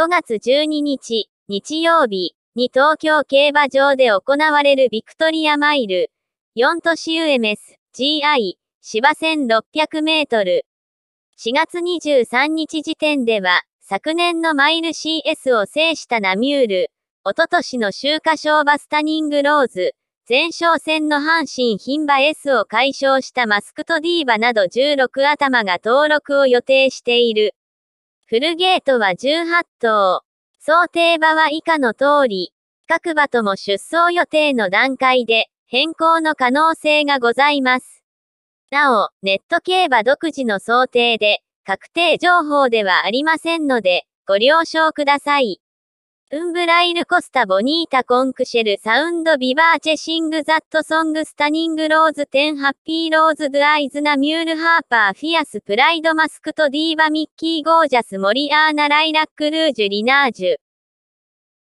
5月12日、日曜日に東京競馬場で行われるビクトリアマイル、4都市 UMSGI、芝1600メートル。4月23日時点では、昨年のマイル CS を制したナミュール、おととしの秋華賞バスタニングローズ、前哨戦の阪神牝馬 S を解消したマスクとディーバなど16頭が登録を予定している。フルゲートは18頭。想定馬は以下の通り、各馬とも出走予定の段階で変更の可能性がございます。なお、ネット競馬独自の想定で、確定情報ではありませんので、ご了承ください。ウンブライルコスタボニータコンクシェルサウンドビバーチェシングザットソングスタニングローズテンハッピーローズドアイズナミュールハーパーフィアスプライドマスクとディーバミッキーゴージャスモリアーナライラックルージュリナージュ